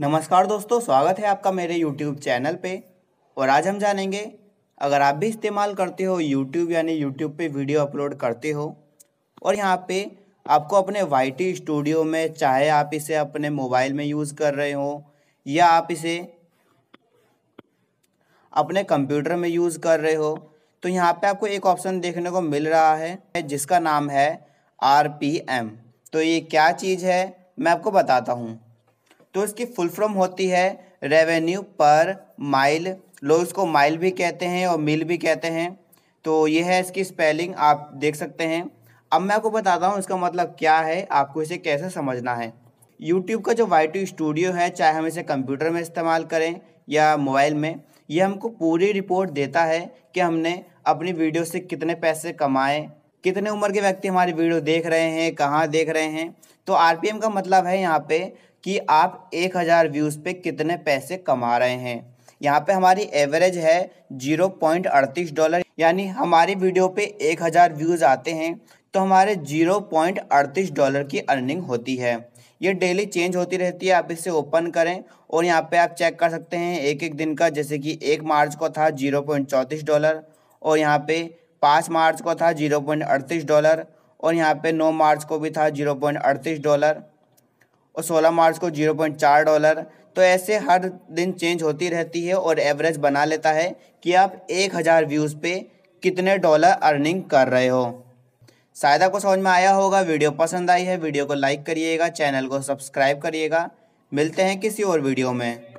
नमस्कार दोस्तों स्वागत है आपका मेरे YouTube चैनल पे और आज हम जानेंगे अगर आप भी इस्तेमाल करते हो YouTube यानी YouTube पे वीडियो अपलोड करते हो और यहाँ पे आपको अपने वाई स्टूडियो में चाहे आप इसे अपने मोबाइल में यूज़ कर रहे हो या आप इसे अपने कंप्यूटर में यूज़ कर रहे हो तो यहाँ पे आपको एक ऑप्शन देखने को मिल रहा है जिसका नाम है आर तो ये क्या चीज़ है मैं आपको बताता हूँ तो इसकी फुल फॉर्म होती है रेवेन्यू पर माइल लोग इसको माइल भी कहते हैं और मील भी कहते हैं तो ये है इसकी स्पेलिंग आप देख सकते हैं अब मैं आपको बताता हूँ इसका मतलब क्या है आपको इसे कैसे समझना है यूट्यूब का जो वाई टू स्टूडियो है चाहे हम इसे कंप्यूटर में इस्तेमाल करें या मोबाइल में ये हमको पूरी रिपोर्ट देता है कि हमने अपनी वीडियो से कितने पैसे कमाए कितने उम्र के व्यक्ति हमारी वीडियो देख रहे हैं कहाँ देख रहे हैं तो आर का मतलब है यहाँ पे कि आप एक हज़ार व्यूज़ पे कितने पैसे कमा रहे हैं यहाँ पे हमारी एवरेज है जीरो पॉइंट अड़तीस डॉलर यानी हमारी वीडियो पे एक हज़ार व्यूज़ आते हैं तो हमारे जीरो पॉइंट अड़तीस डॉलर की अर्निंग होती है ये डेली चेंज होती रहती है आप इसे ओपन करें और यहाँ पे आप चेक कर सकते हैं एक एक दिन का जैसे कि एक मार्च को था जीरो पॉइंट चौंतीस डॉलर और यहाँ पे पाँच मार्च को था जीरो पॉइंट अड़तीस डॉलर और यहाँ पे नौ मार्च को भी था जीरो पॉइंट अड़तीस डॉलर और 16 मार्च को 0.4 डॉलर तो ऐसे हर दिन चेंज होती रहती है और एवरेज बना लेता है कि आप 1000 व्यूज़ पे कितने डॉलर अर्निंग कर रहे हो शायद आपको समझ में आया होगा वीडियो पसंद आई है वीडियो को लाइक करिएगा चैनल को सब्सक्राइब करिएगा मिलते हैं किसी और वीडियो में